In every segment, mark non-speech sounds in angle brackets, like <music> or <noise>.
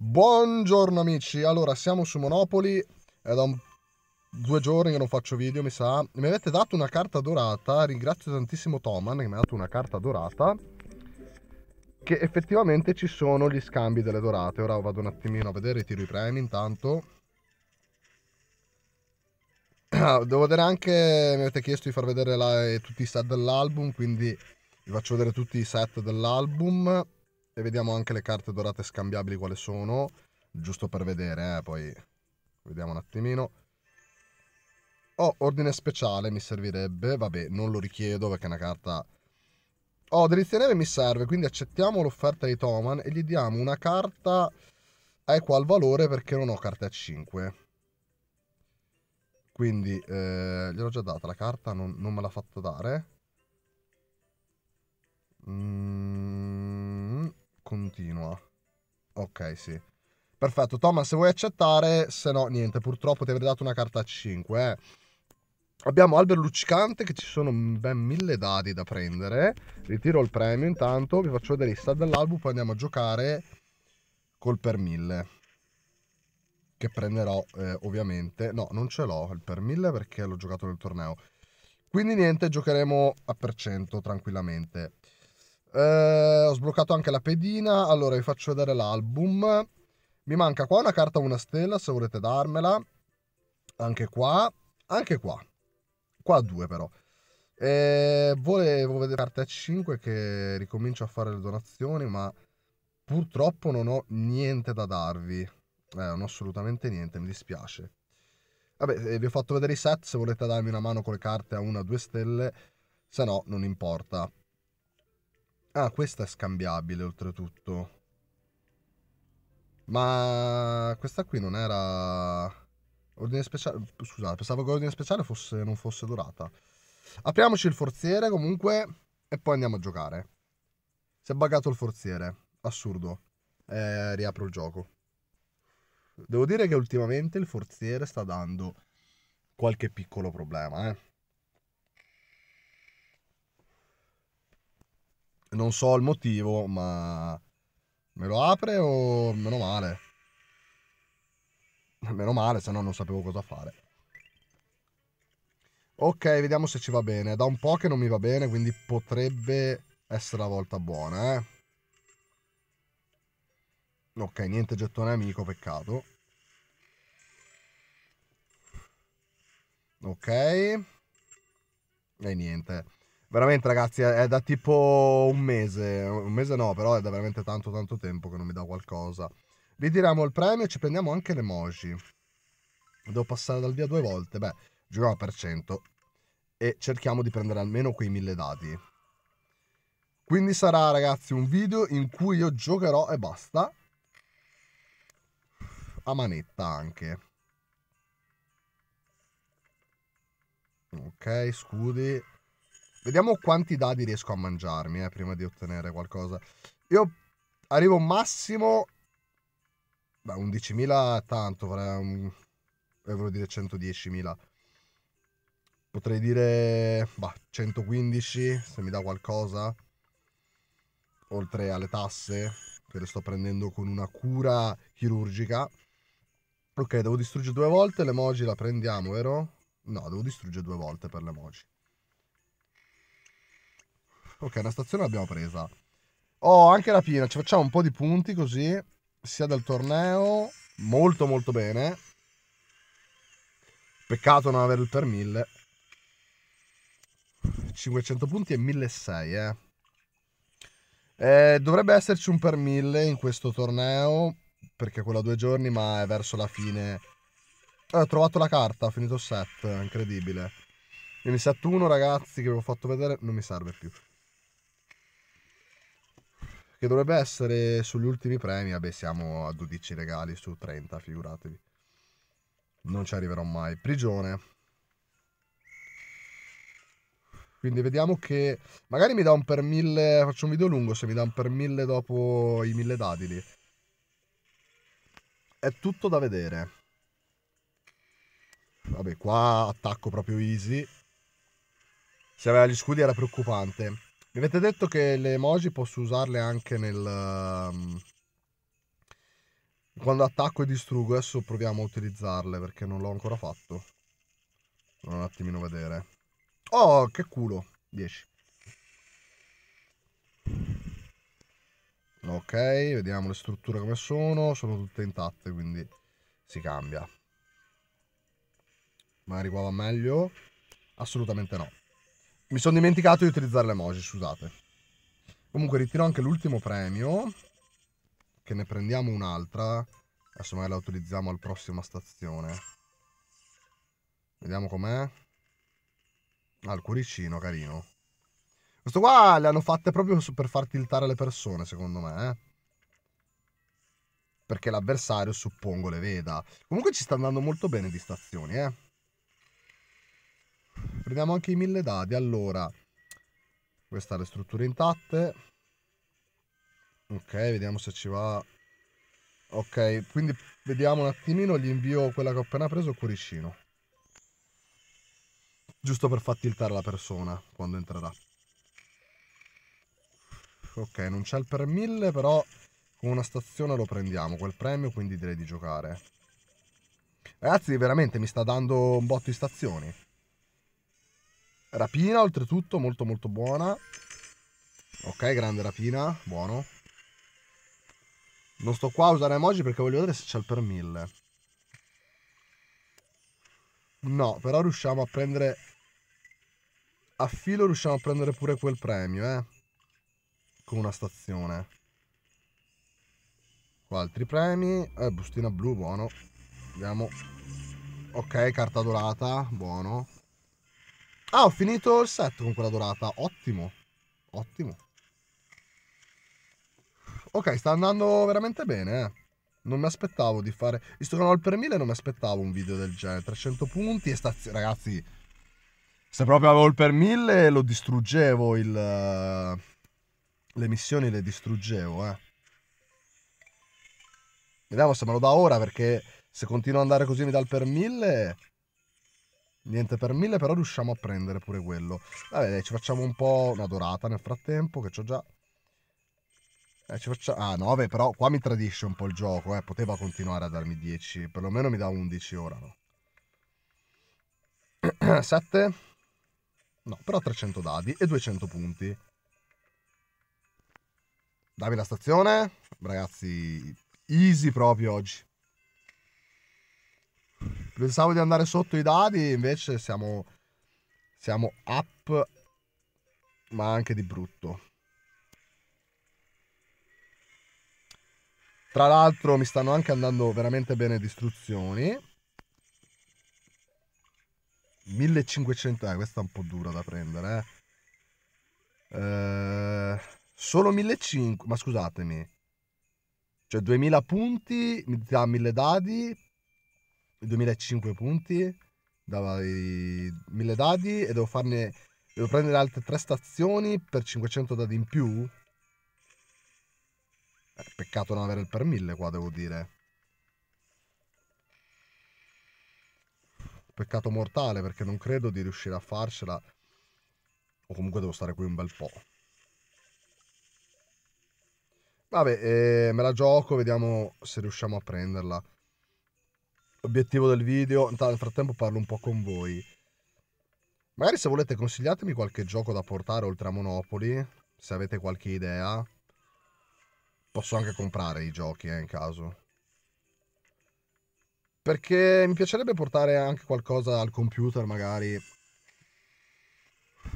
Buongiorno amici, allora siamo su Monopoli, è da un... due giorni che non faccio video mi sa, mi avete dato una carta dorata, ringrazio tantissimo Toman che mi ha dato una carta dorata, che effettivamente ci sono gli scambi delle dorate, ora vado un attimino a vedere, tiro i premi intanto. Ah, devo vedere anche, mi avete chiesto di far vedere la... tutti i set dell'album, quindi vi faccio vedere tutti i set dell'album e vediamo anche le carte dorate scambiabili quali sono, giusto per vedere, eh, poi vediamo un attimino. Oh, ordine speciale mi servirebbe, vabbè, non lo richiedo perché è una carta... Oh, delizia neve mi serve, quindi accettiamo l'offerta di Toman e gli diamo una carta a equal valore perché non ho carte a 5. Quindi, eh, gliel'ho già data la carta, non, non me l'ha fatta dare. Mmm continua. Ok, sì. Perfetto, Thomas, se vuoi accettare, se no niente, purtroppo ti avrei dato una carta a 5. Eh. Abbiamo albero luccicante che ci sono ben mille dadi da prendere. Ritiro il premio intanto, vi faccio vedere i stat dell'album, poi andiamo a giocare col per 1000. Che prenderò eh, ovviamente. No, non ce l'ho il per 1000 perché l'ho giocato nel torneo. Quindi niente, giocheremo a per cento tranquillamente. Eh, ho sbloccato anche la pedina. Allora vi faccio vedere l'album. Mi manca qua una carta una stella, se volete darmela. Anche qua. Anche qua. Qua due però. Eh, volevo vedere carte a 5 che ricomincio a fare le donazioni, ma purtroppo non ho niente da darvi. Eh, non ho assolutamente niente, mi dispiace. Vabbè, eh, vi ho fatto vedere i set, se volete darmi una mano con le carte a una o due stelle, se no non importa. Ah, questa è scambiabile oltretutto. Ma questa qui non era... Ordine speciale... Scusate, pensavo che l'ordine speciale fosse... non fosse durata. Apriamoci il forziere comunque e poi andiamo a giocare. Si è buggato il forziere. Assurdo. Eh, riapro il gioco. Devo dire che ultimamente il forziere sta dando qualche piccolo problema, eh. Non so il motivo, ma me lo apre o meno male? Meno male, se no non sapevo cosa fare. Ok, vediamo se ci va bene. Da un po' che non mi va bene, quindi potrebbe essere la volta buona, eh. Ok, niente gettone amico, peccato. Ok. E niente veramente ragazzi è da tipo un mese, un mese no, però è da veramente tanto tanto tempo che non mi dà qualcosa. Ritiriamo il premio e ci prendiamo anche le emoji. Devo passare dal via due volte, beh, giochiamo per 100 e cerchiamo di prendere almeno quei mille dati Quindi sarà ragazzi un video in cui io giocherò e basta. A manetta anche. Ok, scudi. Vediamo quanti dadi riesco a mangiarmi eh, prima di ottenere qualcosa. Io arrivo massimo... Beh, 11.000 tanto, vorrei, vorrei dire 110.000. Potrei dire... Bah, 115, se mi dà qualcosa. Oltre alle tasse, che le sto prendendo con una cura chirurgica. Ok, devo distruggere due volte, l'emoji la prendiamo, vero? No, devo distruggere due volte per l'emoji. Ok, la stazione l'abbiamo presa. Oh, anche la pina, ci facciamo un po' di punti così, sia del torneo, molto molto bene. Peccato non avere il per 1000. 500 punti e 1600, eh. eh. Dovrebbe esserci un per 1000 in questo torneo, perché quello a due giorni, ma è verso la fine. Eh, ho trovato la carta, ho finito il set, incredibile. Il set 1, ragazzi, che vi ho fatto vedere, non mi serve più che dovrebbe essere sugli ultimi premi, vabbè siamo a 12 regali su 30, figuratevi. Non ci arriverò mai. Prigione. Quindi vediamo che... Magari mi dà un per 1000... Faccio un video lungo se mi dà un per 1000 dopo i 1000 dadili. È tutto da vedere. Vabbè, qua attacco proprio easy. Se aveva gli scudi era preoccupante. Mi avete detto che le emoji posso usarle anche nel... Ehm, quando attacco e distrugo, adesso proviamo a utilizzarle perché non l'ho ancora fatto. Un attimino vedere. Oh, che culo! 10. Ok, vediamo le strutture come sono. Sono tutte intatte, quindi si cambia. Magari qua va meglio? Assolutamente no. Mi sono dimenticato di utilizzare le emoji, scusate. Comunque ritiro anche l'ultimo premio. Che ne prendiamo un'altra. Adesso magari la utilizziamo al prossima stazione. Vediamo com'è. Ah, il cuoricino, carino. Questo qua le hanno fatte proprio per far tiltare le persone, secondo me. Eh. Perché l'avversario, suppongo, le veda. Comunque ci sta andando molto bene di stazioni, eh prendiamo anche i mille dadi. Allora, questa ha le strutture intatte. Ok, vediamo se ci va. Ok, quindi vediamo un attimino, gli invio quella che ho appena preso, cuoricino Giusto per far tiltare la persona quando entrerà. Ok, non c'è il per mille, però con una stazione lo prendiamo quel premio, quindi direi di giocare. Ragazzi, veramente mi sta dando un botto di stazioni. Rapina oltretutto, molto molto buona. Ok, grande rapina, buono. Non sto qua a usare emoji perché voglio vedere se c'è il per mille No, però riusciamo a prendere... A filo riusciamo a prendere pure quel premio, eh. Con una stazione. Qua altri premi. Eh, bustina blu, buono. Vediamo. Ok, carta dorata, buono. Ah, ho finito il set con quella dorata. Ottimo. Ottimo. Ok, sta andando veramente bene, eh. Non mi aspettavo di fare... Visto che non ho il per 1000, non mi aspettavo un video del genere. 300 punti e sta... Ragazzi, se proprio avevo il per 1000, lo distruggevo il... Eh, le missioni le distruggevo, eh. Vediamo se me lo dà ora, perché se continuo ad andare così mi dà il per mille... Niente per mille, però riusciamo a prendere pure quello. Vabbè, dai, ci facciamo un po' una dorata nel frattempo, che ho già... Eh, ci faccia... Ah, 9, però qua mi tradisce un po' il gioco, eh. Poteva continuare a darmi 10, perlomeno mi dà 11 ora, no? 7? <clears throat> No, però 300 dadi e 200 punti. Dammi la stazione. Ragazzi, easy proprio oggi. Pensavo di andare sotto i dadi, invece siamo, siamo up, ma anche di brutto. Tra l'altro mi stanno anche andando veramente bene distruzioni. 1500, eh, questa è un po' dura da prendere. Eh. eh solo 1500, ma scusatemi. Cioè 2000 punti, mi dà 1000 dadi, 2005 punti, dava i 1000 dadi e devo farne devo prendere altre 3 stazioni per 500 dadi in più. Eh, peccato non avere il per 1000 qua, devo dire. Peccato mortale perché non credo di riuscire a farcela. O comunque devo stare qui un bel po'. Vabbè, eh, me la gioco, vediamo se riusciamo a prenderla obiettivo del video, nel frattempo parlo un po' con voi. Magari se volete consigliatemi qualche gioco da portare oltre a Monopoli, se avete qualche idea. Posso anche comprare i giochi eh, in caso. Perché mi piacerebbe portare anche qualcosa al computer magari,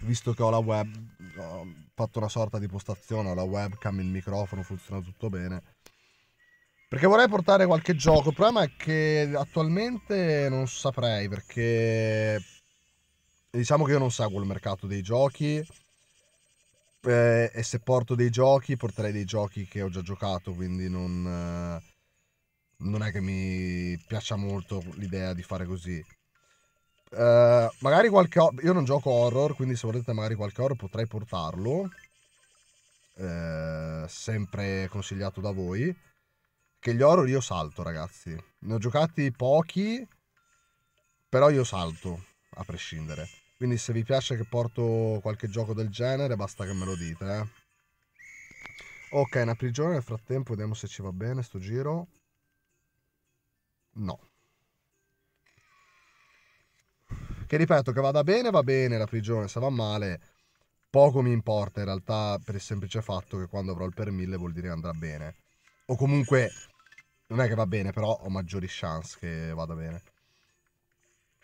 visto che ho la web, ho fatto una sorta di postazione, ho la webcam, il microfono, funziona tutto bene perché vorrei portare qualche gioco, il problema è che attualmente non saprei perché diciamo che io non seguo il mercato dei giochi eh, e se porto dei giochi porterei dei giochi che ho già giocato, quindi non, eh, non è che mi piaccia molto l'idea di fare così. Eh, magari qualche... Io non gioco horror, quindi se volete magari qualche horror potrei portarlo, eh, sempre consigliato da voi. Che gli horror io salto, ragazzi. Ne ho giocati pochi, però io salto, a prescindere. Quindi se vi piace che porto qualche gioco del genere, basta che me lo dite, eh. Ok, una prigione nel frattempo, vediamo se ci va bene sto giro. No. Che ripeto, che vada bene va bene la prigione, se va male poco mi importa in realtà per il semplice fatto che quando avrò il per mille vuol dire che andrà bene. O comunque non è che va bene, però ho maggiori chance che vada bene.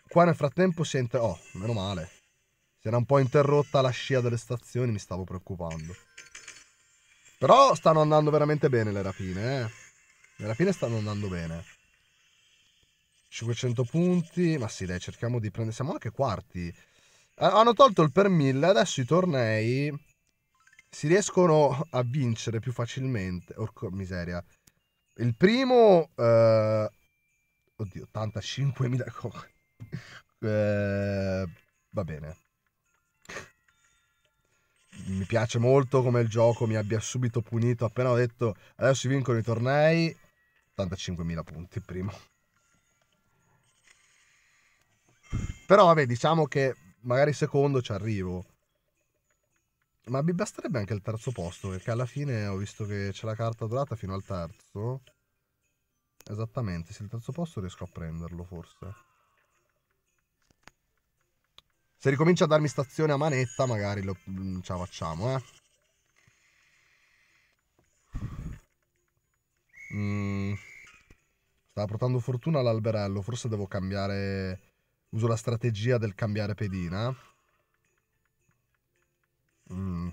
Qua nel frattempo si è inter... Oh, meno male. Si era un po' interrotta la scia delle stazioni, mi stavo preoccupando. Però stanno andando veramente bene le rapine, eh. Le rapine stanno andando bene. 500 punti, ma sì dai, cerchiamo di prendere... Siamo anche quarti. Eh, hanno tolto il per 1000, adesso i tornei si riescono a vincere più facilmente. Orco miseria. Il primo... Eh, oddio, 85.000 cose. <laughs> eh, va bene. Mi piace molto come il gioco mi abbia subito punito appena ho detto adesso si vincono i tornei. 85.000 punti primo. Però vabbè, diciamo che magari secondo ci arrivo. Ma mi basterebbe anche il terzo posto, perché alla fine ho visto che c'è la carta dorata fino al terzo. Esattamente, se il terzo posto riesco a prenderlo forse. Se ricomincia a darmi stazione a manetta magari lo, mm, ce la facciamo, eh. Mm. Stava portando fortuna all'alberello, forse devo cambiare... Uso la strategia del cambiare pedina. Mm.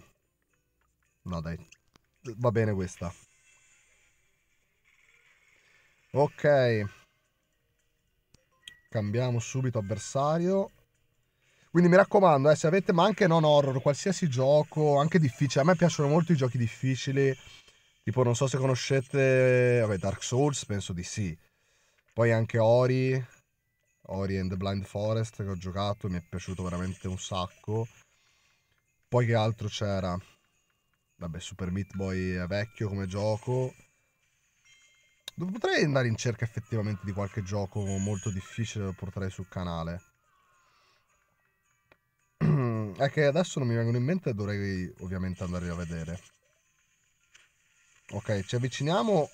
No, dai. Va bene questa. Ok. Cambiamo subito avversario. Quindi mi raccomando, eh, se avete, ma anche non horror, qualsiasi gioco, anche difficile. A me piacciono molto i giochi difficili. Tipo, non so se conoscete, vabbè, Dark Souls, penso di sì. Poi anche Ori, Ori and the Blind Forest, che ho giocato, mi è piaciuto veramente un sacco. Poi che altro c'era? Vabbè, Super Meat Boy è vecchio come gioco. Potrei andare in cerca effettivamente di qualche gioco molto difficile da portare sul canale. <clears throat> è che adesso non mi vengono in mente dovrei ovviamente andare a vedere. Ok, ci avviciniamo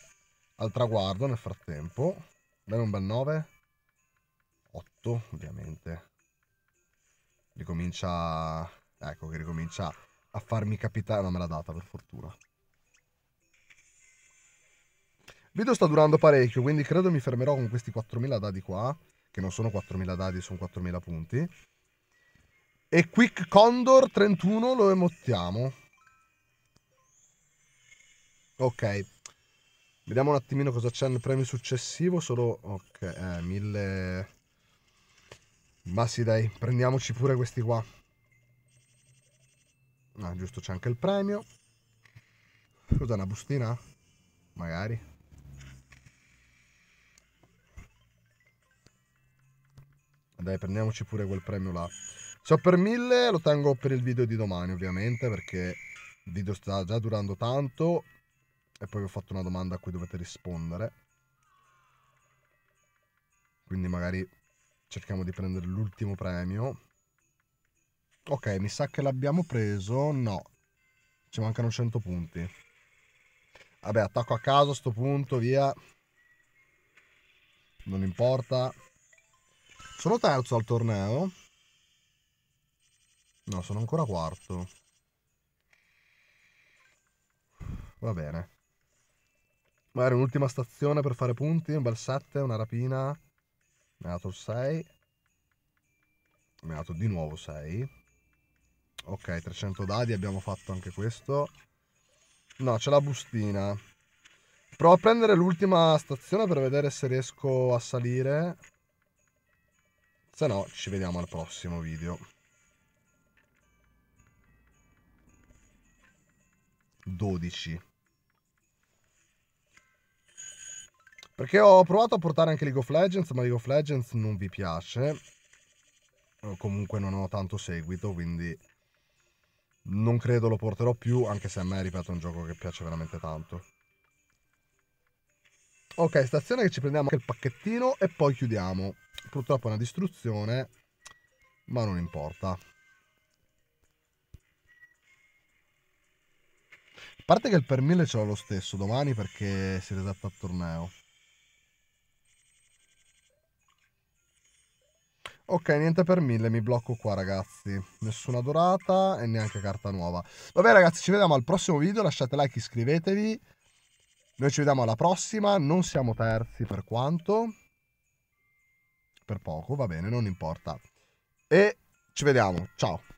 al traguardo nel frattempo. Bene un bel 9. 8, ovviamente. Ricomincia Ecco che ricomincia a farmi capitare. Non me l'ha data, per fortuna. Il video sta durando parecchio, quindi credo mi fermerò con questi 4000 dadi qua, che non sono 4000 dadi, sono 4000 punti. E Quick Condor 31 lo emottiamo. Ok. Vediamo un attimino cosa c'è nel premio successivo, solo... Ok, eh, 1000... Ma sì dai, prendiamoci pure questi qua. No, giusto, c'è anche il premio. Scusa, una bustina? Magari. Dai, prendiamoci pure quel premio là. So per mille lo tengo per il video di domani, ovviamente, perché il video sta già durando tanto. E poi vi ho fatto una domanda a cui dovete rispondere. Quindi magari cerchiamo di prendere l'ultimo premio. Ok, mi sa che l'abbiamo preso. No. Ci mancano 100 punti. Vabbè, attacco a caso a sto punto, via. Non importa. Sono terzo al torneo. No, sono ancora quarto. Va bene. Magari un'ultima stazione per fare punti. Un bel 7, una rapina. Mi ha dato il 6. Mi ha dato di nuovo 6 ok 300 dadi abbiamo fatto anche questo no c'è la bustina provo a prendere l'ultima stazione per vedere se riesco a salire se no ci vediamo al prossimo video Dodici. Perché ho provato a portare anche League of Legends, ma League of Legends non vi piace. Comunque non ho tanto seguito, quindi non credo lo porterò più, anche se a me, ripeto, è un gioco che piace veramente tanto. Ok, stazione che ci prendiamo anche il pacchettino e poi chiudiamo. Purtroppo è una distruzione, ma non importa. A parte che il per 1000 ce l'ho lo stesso domani perché si resetta il torneo. Ok, niente per mille, mi blocco qua ragazzi. Nessuna dorata e neanche carta nuova. Vabbè ragazzi, ci vediamo al prossimo video, lasciate like, iscrivetevi. Noi ci vediamo alla prossima, non siamo terzi per quanto. Per poco, va bene, non importa. E ci vediamo, ciao.